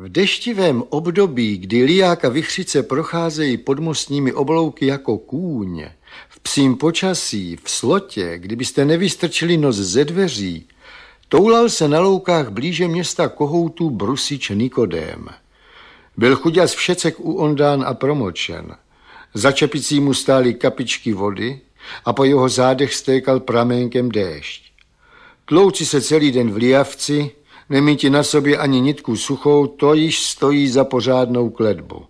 V deštivém období, kdy liják a vychřice procházejí podmostními oblouky jako kůň, v psím počasí, v slotě, kdybyste nevystrčili nos ze dveří, toulal se na loukách blíže města kohoutů Brusič Nikodém. Byl chuděz všecek uondán a promočen. Za čepicí mu stály kapičky vody a po jeho zádech stékal pramenkem déšť. Tlouci se celý den v liavci, nemíti na sobě ani nitku suchou, to již stojí za pořádnou kledbu.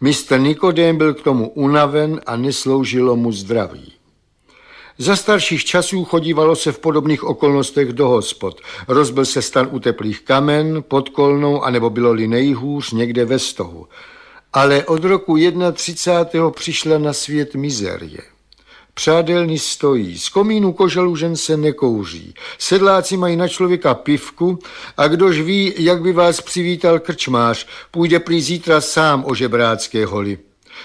Mistr Nikodem byl k tomu unaven a nesloužilo mu zdraví. Za starších časů chodívalo se v podobných okolnostech do hospod. Rozbil se stan u teplých kamen, pod kolnou, anebo bylo-li nejhůř někde ve stohu. Ale od roku 31. přišla na svět mizerie. Přádelny stojí, z komínu koželů žen se nekouří, sedláci mají na člověka pivku a kdož ví, jak by vás přivítal krčmář, půjde prý zítra sám o žebrácké holi.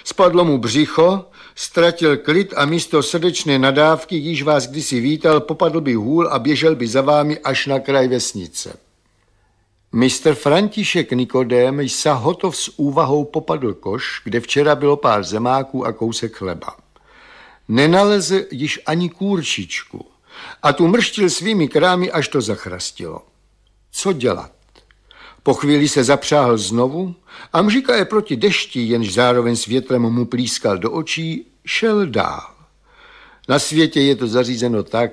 Spadlo mu břicho, ztratil klid a místo srdečné nadávky, již vás kdysi vítal, popadl by hůl a běžel by za vámi až na kraj vesnice. Mr. František Nikodém sa hotov s úvahou popadl koš, kde včera bylo pár zemáků a kousek chleba. Nenaleze již ani kůrčičku a tu mrštil svými krámy, až to zachrastilo. Co dělat? Po chvíli se zapřáhl znovu a mžika je proti dešti, jenž zároveň s větrem mu plískal do očí, šel dál. Na světě je to zařízeno tak,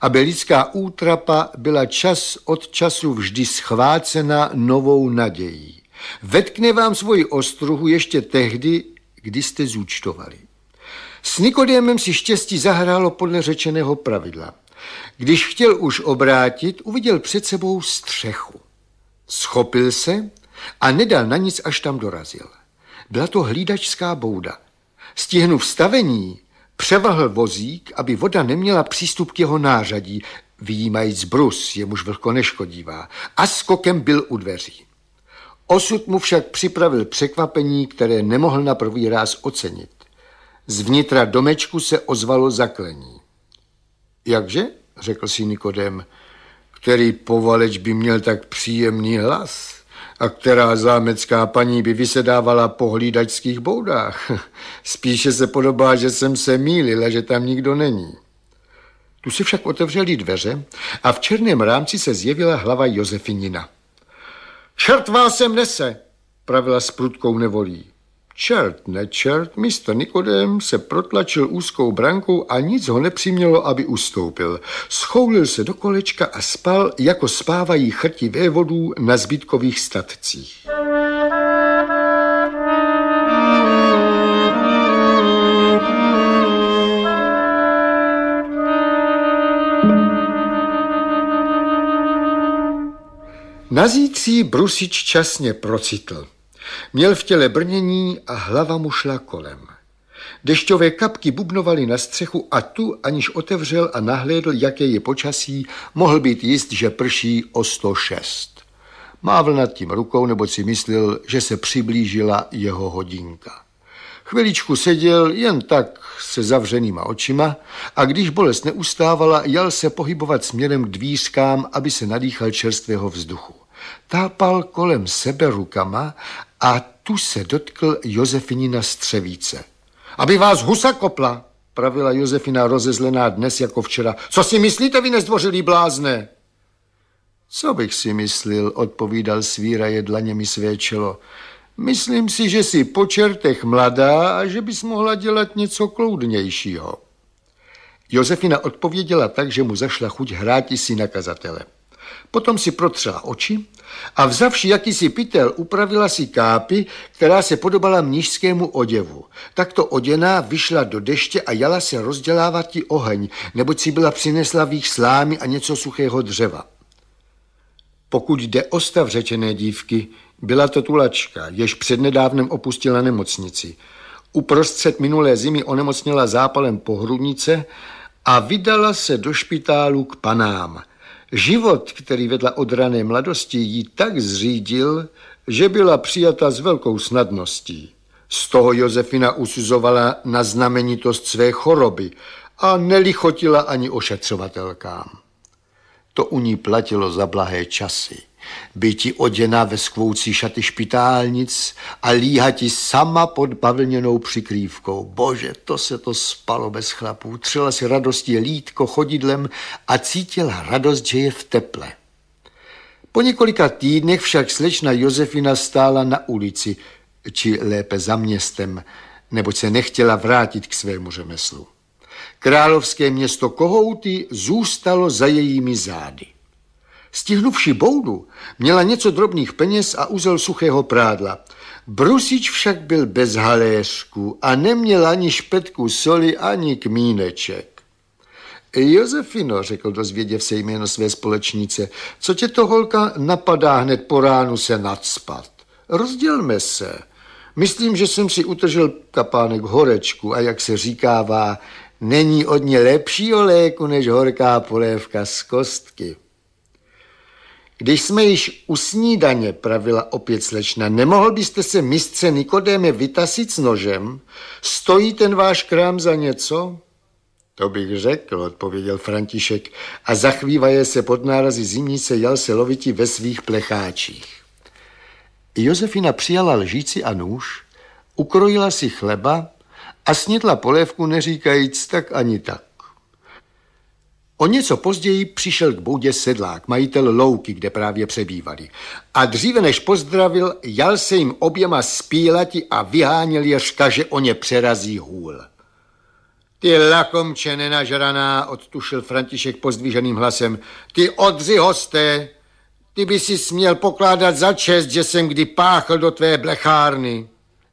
aby lidská útrapa byla čas od času vždy schvácena novou nadějí. Vetkne vám svoji ostruhu ještě tehdy, kdy jste zúčtovali. S Nikodémem si štěstí zahrálo podle řečeného pravidla. Když chtěl už obrátit, uviděl před sebou střechu. Schopil se a nedal na nic, až tam dorazil. Byla to hlídačská bouda. Stihnu vstavení, převahl vozík, aby voda neměla přístup k jeho nářadí, výjímajíc brus, jemuž vlhko neškodívá, a skokem byl u dveří. Osud mu však připravil překvapení, které nemohl na první ráz ocenit. Zvnitra domečku se ozvalo zaklení. Jakže? řekl si Nikodem, který povaleč by měl tak příjemný hlas a která zámecká paní by vysedávala po hlídačských boudách. Spíše se podobá, že jsem se mýlil že tam nikdo není. Tu se však otevřeli dveře a v černém rámci se zjevila hlava Josefinina. Čert vás sem nese, pravila s prudkou nevolí. Čert nečert, mistr Nikodem se protlačil úzkou brankou a nic ho nepřimělo, aby ustoupil. Schoulil se do kolečka a spal, jako spávají chrti vévodů na zbytkových statcích. Nazítří Brusič časně procitl. Měl v těle brnění a hlava mu šla kolem. Dešťové kapky bubnovaly na střechu a tu, aniž otevřel a nahlédl, jaké je počasí, mohl být jist, že prší o 106. Mávl nad tím rukou, nebo si myslel, že se přiblížila jeho hodinka. Chviličku seděl jen tak se zavřenýma očima a když bolest neustávala, jel se pohybovat směrem k dvířkám, aby se nadýchal čerstvého vzduchu. Tápal kolem sebe rukama a tu se dotkl Josefinina střevíce. Aby vás husa kopla, pravila Josefina rozezlená dnes jako včera. Co si myslíte, vy nezdvořilí blázne? Co bych si myslel, odpovídal svíra dlaněmi své čelo. Myslím si, že jsi po čertech mladá a že bys mohla dělat něco kloudnějšího. Josefina odpověděla tak, že mu zašla chuť hrát i si na kazatele. Potom si protřela oči a vzavši jakýsi pytel, upravila si kápi, která se podobala mnižskému oděvu. Takto oděná vyšla do deště a jala se rozdělávat ti oheň, neboť si byla přinesla vých slámy a něco suchého dřeva. Pokud jde o stav řečené dívky, byla to tulačka, jež přednedávnem opustila nemocnici. Uprostřed minulé zimy onemocněla zápalem pohrudnice a vydala se do špitálu k panám – Život, který vedla od rané mladosti, ji tak zřídil, že byla přijata s velkou snadností. Z toho Josefina usuzovala na znamenitost své choroby a nelichotila ani ošetřovatelkám. To u ní platilo za blahé časy byti oděna ve skvoucí šaty špitálnic a líhati sama pod bavlněnou přikrývkou. Bože, to se to spalo bez chlapů. Třela si radostí lítko chodidlem a cítila radost, že je v teple. Po několika týdnech však slečna Josefina stála na ulici, či lépe za městem, neboť se nechtěla vrátit k svému řemeslu. Královské město Kohouty zůstalo za jejími zády. Stihnuvši boudu, měla něco drobných peněz a uzel suchého prádla. Brusič však byl bez haléřku a neměl ani špetku soli, ani kmíneček. Josefino, řekl dozvěděv se jméno své společnice, co tě to holka napadá hned po ránu se nadspat? Rozdělme se. Myslím, že jsem si utržel kapánek horečku a jak se říkává, není od ní lepšího léku než horká polévka z kostky. Když jsme již u snídaně, pravila opět slečna, nemohl byste se mistře Nikodéme vytasit s nožem? Stojí ten váš krám za něco? To bych řekl, odpověděl František a zachvívaje se pod nárazy zimnice jal se loviti ve svých plecháčích. Josefina přijala lžíci a nůž, ukrojila si chleba a snědla polévku neříkajíc tak ani tak. O něco později přišel k boudě sedlák, majitel louky, kde právě přebývali. A dříve než pozdravil, jal se jim oběma spílati a vyháněl je řka, že o ně přerazí hůl. Ty lakomče nenažraná, odtušil František pozdviženým hlasem. Ty odři hosté, ty by si směl pokládat za čest, že jsem kdy páchl do tvé blechárny.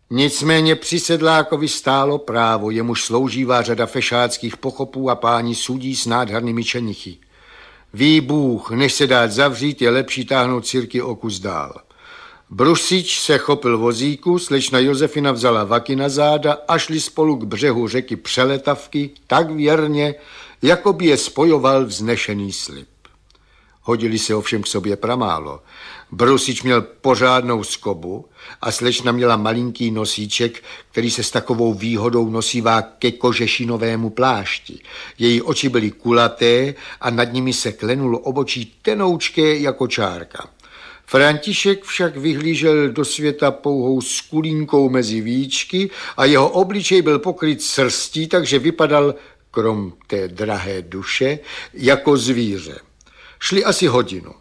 Nicméně při Sedlákovi stálo právo, jemuž sloužívá řada fešáckých pochopů a páni sudí s nádhernými čenichy. Ví Bůh, než se dát zavřít, je lepší táhnout círky o kus dál. Brusič se chopil vozíku, slečna Josefina vzala vaky na záda a šli spolu k břehu řeky Přeletavky tak věrně, jako by je spojoval vznešený slib. Hodili se ovšem k sobě pramálo. Brusič měl pořádnou skobu a slečna měla malinký nosíček, který se s takovou výhodou nosívá ke kožešinovému plášti. Její oči byly kulaté a nad nimi se klenul obočí tenoučké jako čárka. František však vyhlížel do světa pouhou skulínkou mezi víčky a jeho obličej byl pokryt srstí, takže vypadal, krom té drahé duše, jako zvíře. Šli asi hodinu.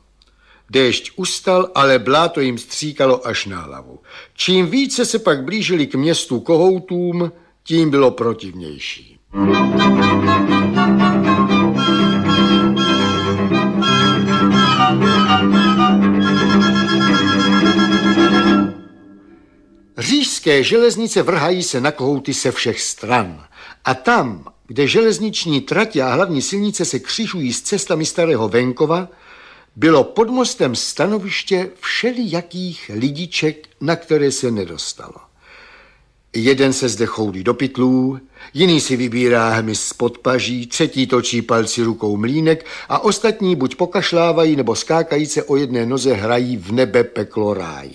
Déšť ustal, ale bláto jim stříkalo až na hlavu. Čím více se pak blížili k městu kohoutům, tím bylo protivnější. Řížské železnice vrhají se na kohouty se všech stran. A tam, kde železniční trati a hlavní silnice se křižují s cestami starého venkova, bylo pod mostem stanoviště všelijakých lidiček, na které se nedostalo. Jeden se zde choulí do pytlů, jiný si vybírá hmyz z podpaží, třetí točí palci rukou mlínek a ostatní buď pokašlávají nebo skákajíce o jedné noze hrají v nebe peklo ráj.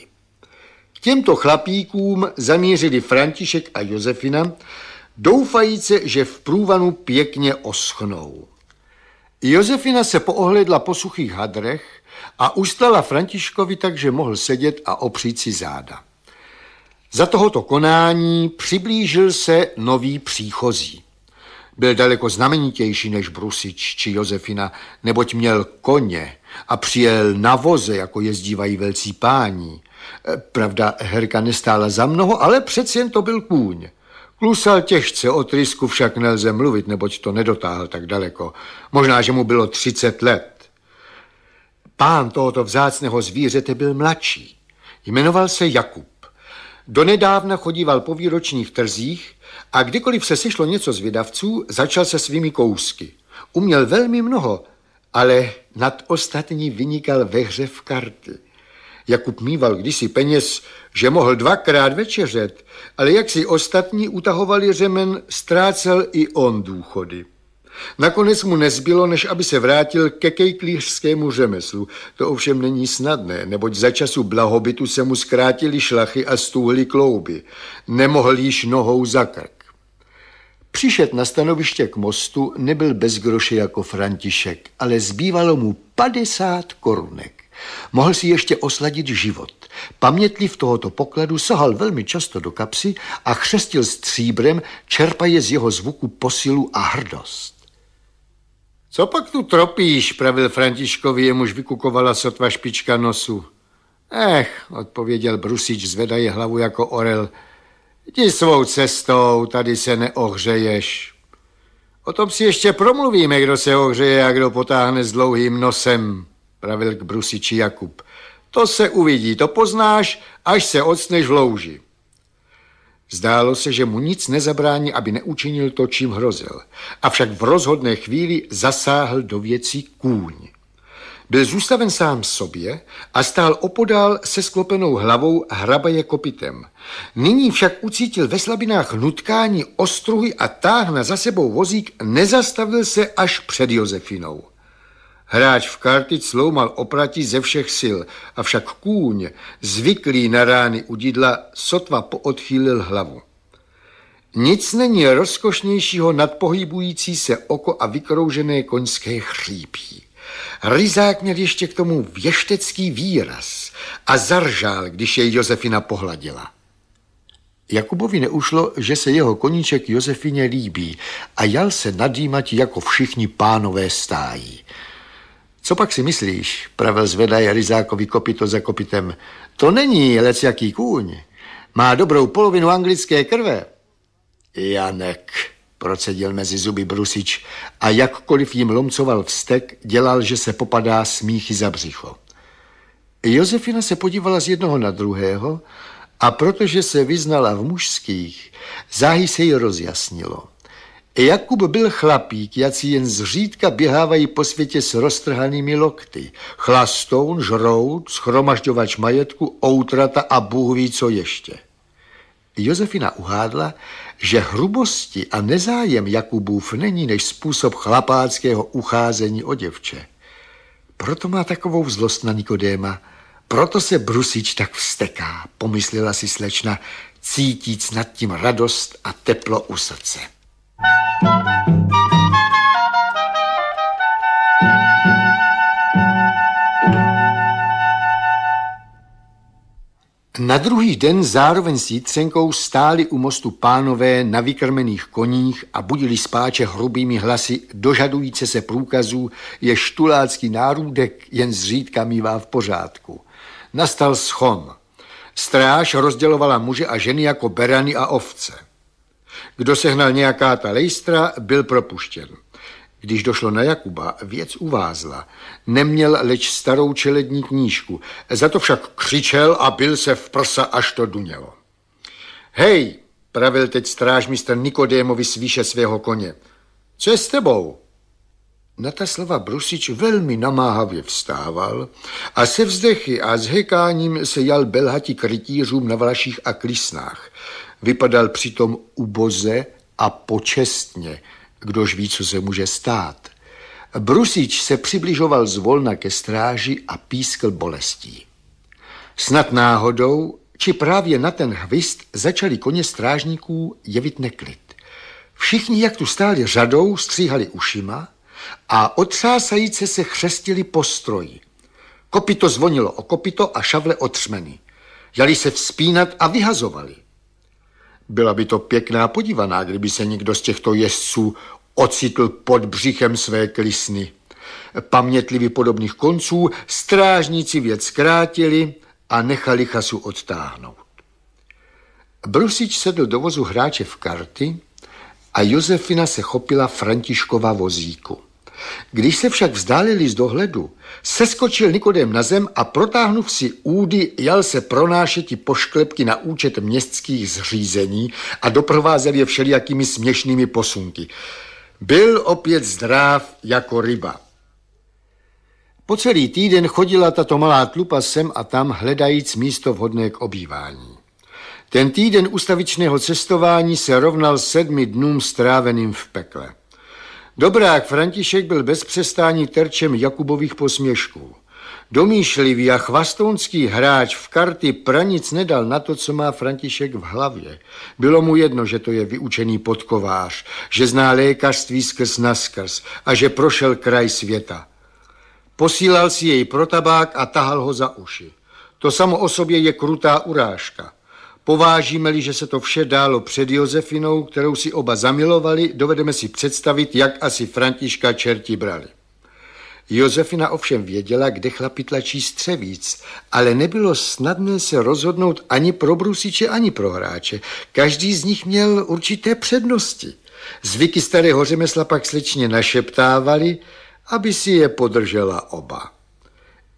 K těmto chlapíkům zamířili František a Josefina, doufajíce, že v průvanu pěkně oschnou. Josefina se poohledla po suchých hadrech a ustala Františkovi tak, že mohl sedět a opřít si záda. Za tohoto konání přiblížil se nový příchozí. Byl daleko znamenitější než Brusič či Josefina, neboť měl koně a přijel na voze, jako jezdívají velcí páni. Pravda, herka nestála za mnoho, ale přeci jen to byl kůň. Klusal těžce, o trysku však nelze mluvit, neboť to nedotáhl tak daleko. Možná, že mu bylo třicet let. Pán tohoto vzácného zvířete byl mladší. Jmenoval se Jakub. Donedávna chodíval po výročních trzích a kdykoliv se sešlo něco z vydavců, začal se svými kousky. Uměl velmi mnoho, ale nad ostatní vynikal ve hře v karty. Jakub mýval kdysi peněz, že mohl dvakrát večeřet, ale jak si ostatní utahovali řemen, ztrácel i on důchody. Nakonec mu nezbylo, než aby se vrátil ke kejklířskému řemeslu. To ovšem není snadné, neboť za času blahobytu se mu zkrátili šlachy a stůhly klouby. Nemohl již nohou za krk. Přišet na stanoviště k mostu nebyl bez groše jako František, ale zbývalo mu 50 korunek. Mohl si ještě osladit život. Pamětliv tohoto pokladu sahal velmi často do kapsy a chřestil stříbrem, čerpaje z jeho zvuku posilu a hrdost. Co pak tu tropíš, pravil Františkovi, jemuž vykukovala sotva špička nosu. Ech, odpověděl Brusič, zvedaje hlavu jako orel. Jdi svou cestou, tady se neohřeješ. O tom si ještě promluvíme, kdo se ohřeje a kdo potáhne s dlouhým nosem pravil k brusiči Jakub. To se uvidí, to poznáš, až se odsneš v louži. Zdálo se, že mu nic nezabrání, aby neučinil to, čím hrozil. Avšak v rozhodné chvíli zasáhl do věcí kůň. Byl zůstaven sám sobě a stál opodál se sklopenou hlavou hrabaje kopitem. Nyní však ucítil ve slabinách nutkání ostruhy a táhna za sebou vozík nezastavil se až před Josefinou. Hráč v karty sloumal oprati ze všech sil, avšak kůň, zvyklý na rány udidla, sotva poodchýlil hlavu. Nic není rozkošnějšího nad pohybující se oko a vykroužené koňské chřípí. Ryzák měl ještě k tomu věštecký výraz a zaržál, když jej Josefina pohladila. Jakubovi neušlo, že se jeho koníček Josefině líbí a jal se nadýmat jako všichni pánové stájí. Co pak si myslíš? pravil zvedaj Rizákovi kopito za kopitem. To není lec jaký kůň. Má dobrou polovinu anglické krve. Janek, procedil mezi zuby Brusič a jakkoliv jim lomcoval vztek, dělal, že se popadá smíchy za břicho. Josefina se podívala z jednoho na druhého a protože se vyznala v mužských, záhy se jí rozjasnilo. Jakub byl chlapík, jací jen zřídka běhávají po světě s roztrhanými lokty. Chlastoun, žrout, schromažďovač majetku, outrata a Bůh ví co ještě. Josefina uhádla, že hrubosti a nezájem Jakubův není než způsob chlapáckého ucházení o děvče. Proto má takovou zlost na Nikodéma, proto se Brusič tak vsteká, pomyslela si slečna, cítíc nad tím radost a teplo u srdce. Na druhý den zároveň s Jitřenkou stáli u mostu pánové na vykrmených koních a budili spáče hrubými hlasy, dožadujíce se průkazů, je štulácký nárůdek jen zřídka mívá v pořádku. Nastal schom. Stráž rozdělovala muže a ženy jako berany a ovce. Kdo sehnal nějaká ta lejstra, byl propuštěn. Když došlo na Jakuba, věc uvázla. Neměl leč starou čelední knížku. Za to však křičel a byl se v prsa, až to dunělo. Hej, pravil teď strážmistr Nikodémovi svýše svého koně. Co je s tebou? Na ta slova Brusič velmi namáhavě vstával a se vzdechy a s hekáním se jal belhati rytířům na vlaších a klisnách. Vypadal přitom uboze a počestně, kdož ví, co se může stát. Brusič se přibližoval zvolna ke stráži a pískl bolestí. Snad náhodou, či právě na ten hvist, začali koně strážníků jevit neklid. Všichni, jak tu stáli řadou, stříhali ušima a otřásajíce se chřestili stroji. Kopito zvonilo o kopito a šavle otřmeny. Jali se vzpínat a vyhazovali. Byla by to pěkná podívaná, kdyby se někdo z těchto jezdců ocitl pod břichem své klisny. Pamětlivý podobných konců strážníci věc zkrátili a nechali chasu odtáhnout. Brusič sedl do vozu hráče v karty a Josefina se chopila Františkova vozíku. Když se však vzdálili z dohledu, seskočil Nikodem na zem a protáhnuv si údy, jel se pronášeti pošklepky na účet městských zřízení a doprovázel je všelijakými směšnými posunky. Byl opět zdrav jako ryba. Po celý týden chodila tato malá tlupa sem a tam, hledajíc místo vhodné k obývání. Ten týden ustavičného cestování se rovnal sedmi dnům stráveným v pekle. Dobrák František byl bez přestání terčem Jakubových posměšků. Domýšlivý a chvastounský hráč v karty pranic nedal na to, co má František v hlavě. Bylo mu jedno, že to je vyučený podkovář, že zná lékařství skrz naskrz a že prošel kraj světa. Posílal si jej pro tabák a tahal ho za uši. To samo o sobě je krutá urážka. Povážíme-li, že se to vše dálo před Josefinou, kterou si oba zamilovali, dovedeme si představit, jak asi Františka čerti brali. Josefina ovšem věděla, kde chlapi tlačí střevíc, ale nebylo snadné se rozhodnout ani pro brusiče, ani pro hráče. Každý z nich měl určité přednosti. Zvyky starého řemesla pak slečně našeptávali, aby si je podržela oba.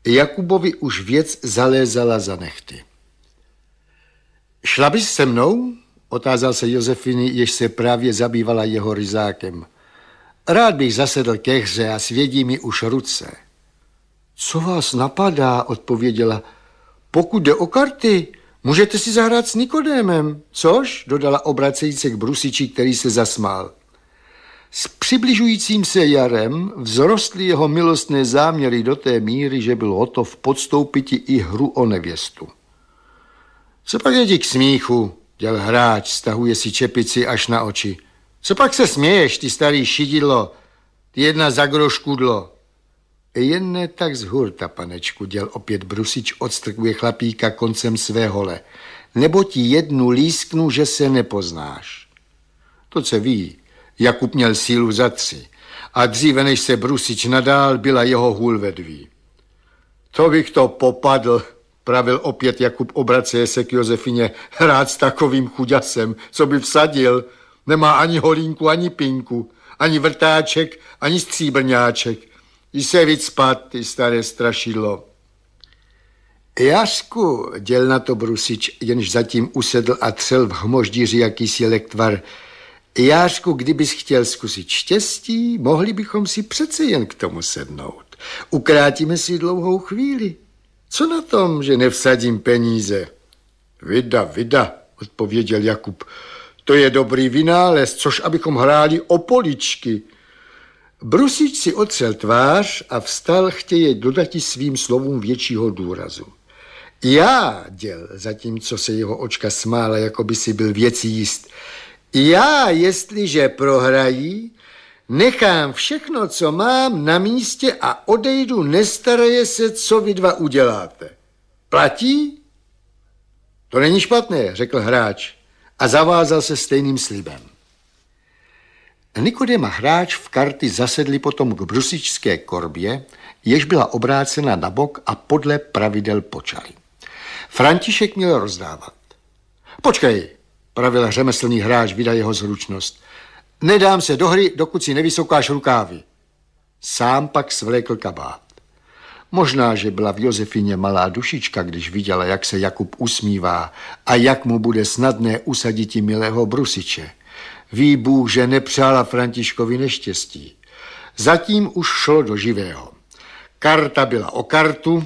Jakubovi už věc zalézala za nechty. Šla bys se mnou? Otázal se Josefiny, jež se právě zabývala jeho ryzákem. Rád bych zasedl ke hře a svědí mi už ruce. Co vás napadá, odpověděla. Pokud jde o karty, můžete si zahrát s Nikodémem, což? Dodala obracející k brusiči, který se zasmál. S přibližujícím se jarem vzrostly jeho milostné záměry do té míry, že byl hotov podstoupit i hru o nevěstu. Co pak je k smíchu? Děl hráč, stahuje si čepici až na oči. Co pak se směješ, ty starý šididlo? Ty jedna zagroškudlo. Jen ne tak z hurta, panečku, děl opět brusič odstrkuje chlapíka koncem své hole. Nebo ti jednu lísknu, že se nepoznáš. To se ví, Jakub měl sílu za tři. A dříve, než se brusič nadál, byla jeho hůl ve dví. To bych to popadl, Pravil opět Jakub, obraceje se k Josefině. Rád s takovým chuďasem, co by vsadil. Nemá ani holínku, ani pinku, ani vrtáček, ani stříbrňáček. I se víc spát, ty staré strašidlo. Jasku, děl na to Brusič, jenž zatím usedl a třel v hmoždíři jakýsi lektvar. Jášku, kdybys chtěl zkusit štěstí, mohli bychom si přece jen k tomu sednout. Ukrátíme si dlouhou chvíli. Co na tom, že nevsadím peníze? Vida, vida, odpověděl Jakub. To je dobrý vynález, což abychom hráli o poličky. Brusič si ocel tvář a vstal chtěje dodati svým slovům většího důrazu. Já děl, zatímco se jeho očka smála, jako by si byl věcí jist. Já, jestliže prohrají, Nechám všechno, co mám, na místě a odejdu, nestaraje se, co vy dva uděláte. Platí? To není špatné, řekl hráč a zavázal se stejným slibem. Nikodem a hráč v karty zasedli potom k brusičské korbě, jež byla obrácena na bok a podle pravidel počali. František měl rozdávat. Počkej, pravil řemeslný hráč, vydá jeho zručnost. Nedám se do hry, dokud si nevysoukáš rukávy. Sám pak svlékl kabát. Možná, že byla v Josefině malá dušička, když viděla, jak se Jakub usmívá a jak mu bude snadné usadit i milého brusiče. Ví Bůh, že nepřála Františkovi neštěstí. Zatím už šlo do živého. Karta byla o kartu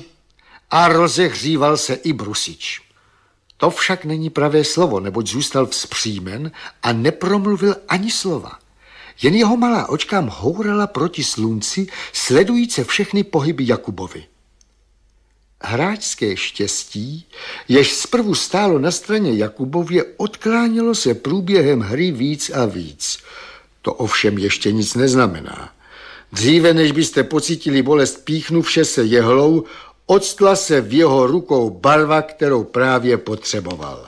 a rozehříval se i brusič. To však není pravé slovo, neboť zůstal vzpřímen a nepromluvil ani slova. Jen jeho malá očka mhourala proti slunci, sledujíce všechny pohyby Jakubovi. Hráčské štěstí, jež zprvu stálo na straně Jakubově, odklánilo se průběhem hry víc a víc. To ovšem ještě nic neznamená. Dříve, než byste pocítili bolest píchnu vše se jehlou, Odstla se v jeho rukou barva, kterou právě potřeboval.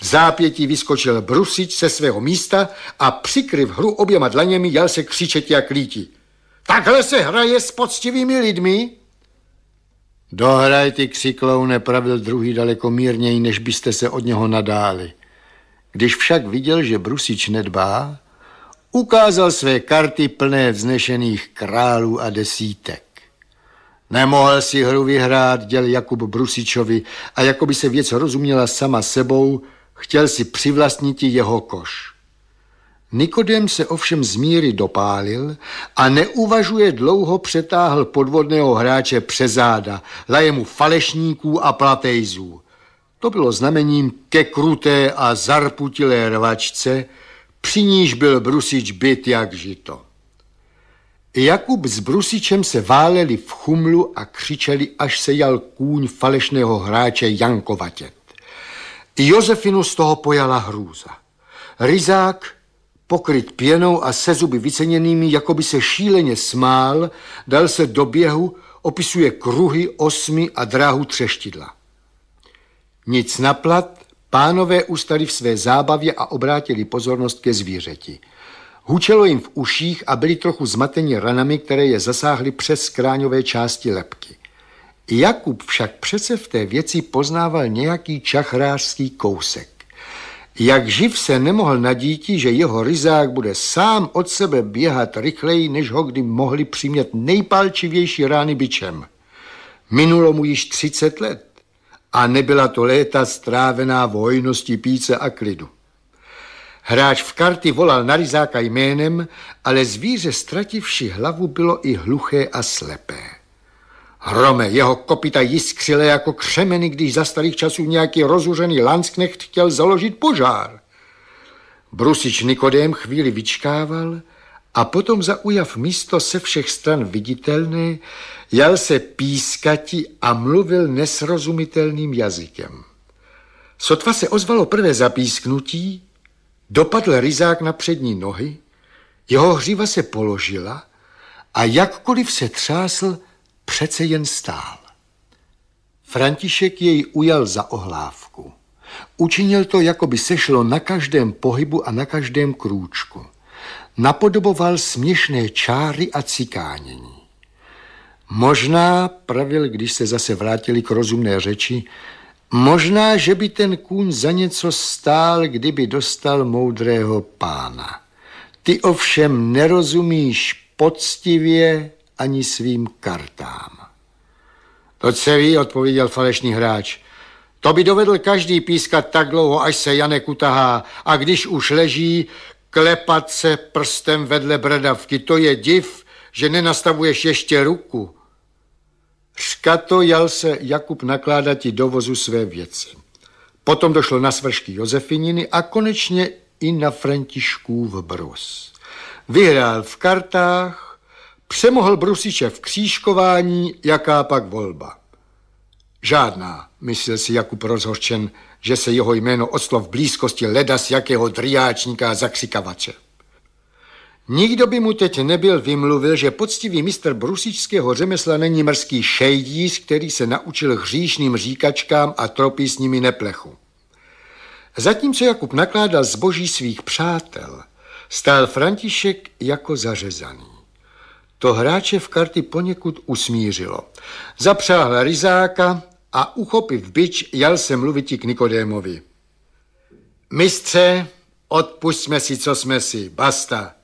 V zápětí vyskočil Brusič se svého místa a přikryv hru oběma dlaněmi jel se křičet jak líti. Takhle se hraje s poctivými lidmi? Dohraj ty křiklou, nepravil druhý daleko mírněji, než byste se od něho nadáli. Když však viděl, že Brusič nedbá, ukázal své karty plné vznešených králů a desítek. Nemohl si hru vyhrát, děl Jakub Brusičovi a jako by se věc rozuměla sama sebou, chtěl si přivlastnit jeho koš. Nikodem se ovšem z míry dopálil a neuvažuje dlouho přetáhl podvodného hráče přes záda, laje mu falešníků a platejzů. To bylo znamením ke kruté a zarputilé rvačce, při níž byl Brusič byt jak žito. Jakub s Brusičem se váleli v chumlu a křičeli, až se jal kůň falešného hráče Jankovatět. Josefinu z toho pojala hrůza. Rizák, pokryt pěnou a se zuby vyceněnými, jako by se šíleně smál, dal se do běhu, opisuje kruhy, osmy a dráhu třeštidla. Nic naplat, pánové ustali v své zábavě a obrátili pozornost ke zvířeti – Hučelo jim v uších a byli trochu zmateni ranami, které je zasáhly přes kráňové části lepky. Jakub však přece v té věci poznával nějaký čachrářský kousek. Jak živ se nemohl nadíti, že jeho ryzák bude sám od sebe běhat rychleji, než ho kdy mohli přimět nejpalčivější rány byčem. Minulo mu již 30 let a nebyla to léta strávená vojnosti píce a klidu. Hráč v karty volal na Rizáka jménem, ale zvíře ztrativši hlavu bylo i hluché a slepé. Hrome, jeho kopita jiskřile jako křemeny, když za starých časů nějaký rozuřený lansknecht chtěl založit požár. Brusič Nikodém chvíli vyčkával a potom zaujav místo se všech stran viditelné, jel se pískati a mluvil nesrozumitelným jazykem. Sotva se ozvalo prvé zapísknutí, Dopadl ryzák na přední nohy, jeho hříva se položila a jakkoliv se třásl, přece jen stál. František jej ujal za ohlávku. Učinil to, jako by sešlo na každém pohybu a na každém krůčku. Napodoboval směšné čáry a cikánění. Možná, pravil, když se zase vrátili k rozumné řeči, Možná, že by ten kůň za něco stál, kdyby dostal moudrého pána. Ty ovšem nerozumíš poctivě ani svým kartám. To se ví, odpověděl falešný hráč. To by dovedl každý pískat tak dlouho, až se Janek utahá a když už leží, klepat se prstem vedle bradavky. To je div, že nenastavuješ ještě ruku. Škato jal se Jakub nakládati do vozu své věci. Potom došlo na svršky Josefininy a konečně i na v brus. Vyhrál v kartách, přemohl Brusiče v křížkování, jaká pak volba. Žádná, myslel si Jakub rozhorčen, že se jeho jméno oslov v blízkosti leda z jakého driáčníka zakřikavače. Nikdo by mu teď nebyl vymluvil, že poctivý mistr brusičského řemesla není mrzký šejdíř, který se naučil hříšným říkačkám a tropí s nimi neplechu. Zatímco Jakub nakládal zboží svých přátel, stál František jako zařezaný. To hráče v karty poněkud usmířilo. Zapřáhl ryzáka a uchopiv byč, jal se mluviti k Nikodémovi. Mistře, odpusťme si, co jsme si, basta.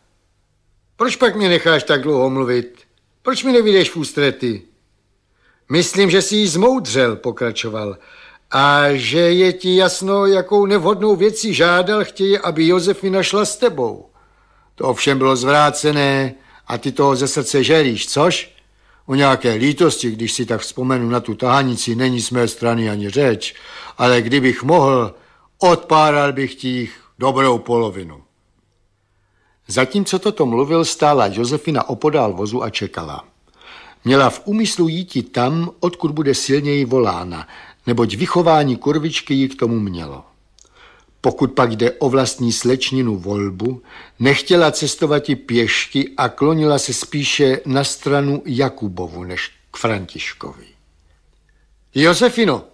Proč pak mě necháš tak dlouho mluvit? Proč mi nevídeš v ústrety? Myslím, že jsi ji zmoudřel, pokračoval, a že je ti jasno, jakou nevhodnou věcí žádal, chtěje, aby Josefina našla s tebou. To ovšem bylo zvrácené a ty toho ze srdce žeríš, což? O nějaké lítosti, když si tak vzpomenu na tu tahanici, není z mé strany ani řeč, ale kdybych mohl, odpáral bych ti jich dobrou polovinu. Zatímco toto mluvil, stála Josefina opodál vozu a čekala. Měla v úmyslu jít tam, odkud bude silněji volána, neboť vychování kurvičky ji k tomu mělo. Pokud pak jde o vlastní slečninu volbu, nechtěla cestovat i pěšky a klonila se spíše na stranu Jakubovu než k Františkovi. Josefino,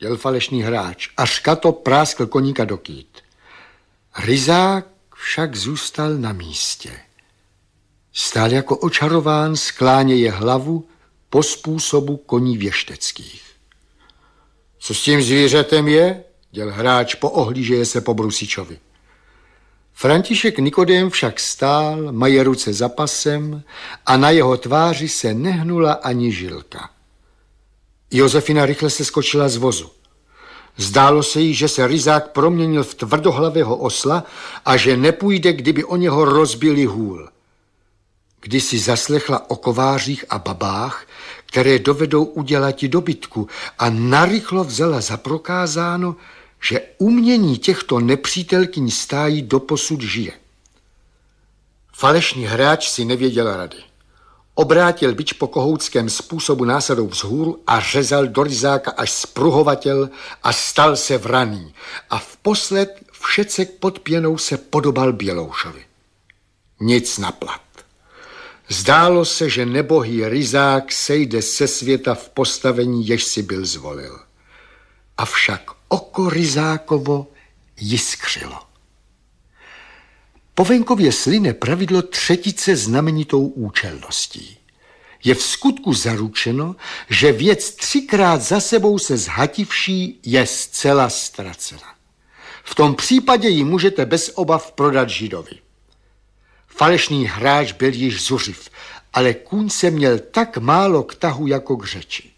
děl falešný hráč a škato práskl koníka do kýt. Ryzák však zůstal na místě. Stál jako očarován, skláněje hlavu po způsobu koní věšteckých. Co s tím zvířetem je? Děl hráč poohlížeje se po Brusičovi. František Nikodem však stál, maje ruce za pasem a na jeho tváři se nehnula ani žilka. Josefina rychle se skočila z vozu. Zdálo se jí, že se Rizák proměnil v tvrdohlavého osla a že nepůjde, kdyby o něho rozbili hůl. Když si zaslechla o kovářích a babách, které dovedou udělat i dobytku a narychlo vzala za prokázáno, že umění těchto nepřítelkyní stájí doposud žije. Falešní hráč si nevěděla rady. Obrátil bič po kohoutském způsobu násadou vzhůru a řezal do ryzáka až spruhovatel a stal se vraný. A v posled všecek pod pěnou se podobal Běloušovi. Nic naplat. Zdálo se, že nebohý ryzák sejde se světa v postavení, jež si byl zvolil. Avšak oko ryzákovo jiskřilo. Po venkově sline pravidlo třetice znamenitou účelností. Je v skutku zaručeno, že věc třikrát za sebou se zhativší je zcela ztracena. V tom případě ji můžete bez obav prodat židovi. Falešný hráč byl již zuřiv, ale kůň se měl tak málo k tahu jako k řeči.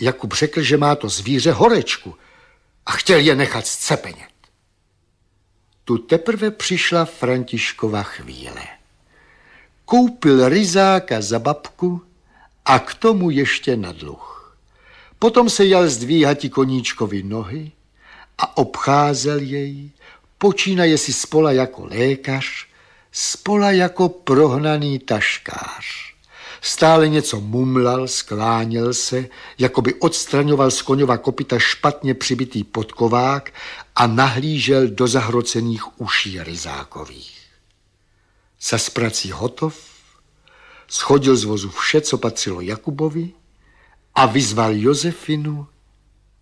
Jakub řekl, že má to zvíře horečku a chtěl je nechat zcepenět tu teprve přišla Františkova chvíle. Koupil ryzáka za babku a k tomu ještě na dluh. Potom se jel zdvíhat koníčkovi nohy a obcházel jej, počínaje si spola jako lékař, spola jako prohnaný taškář. Stále něco mumlal, skláněl se, jako by odstraňoval z koňova kopita špatně přibitý podkovák a nahlížel do zahrocených uší ryzákových. Za prací hotov, schodil z vozu vše, co patřilo Jakubovi a vyzval Josefinu,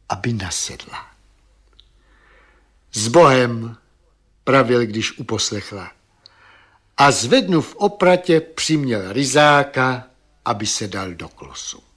aby nasedla. S Bohem, pravil, když uposlechla. A zvednu v opratě přiměl Rizáka, aby se dal do klosu.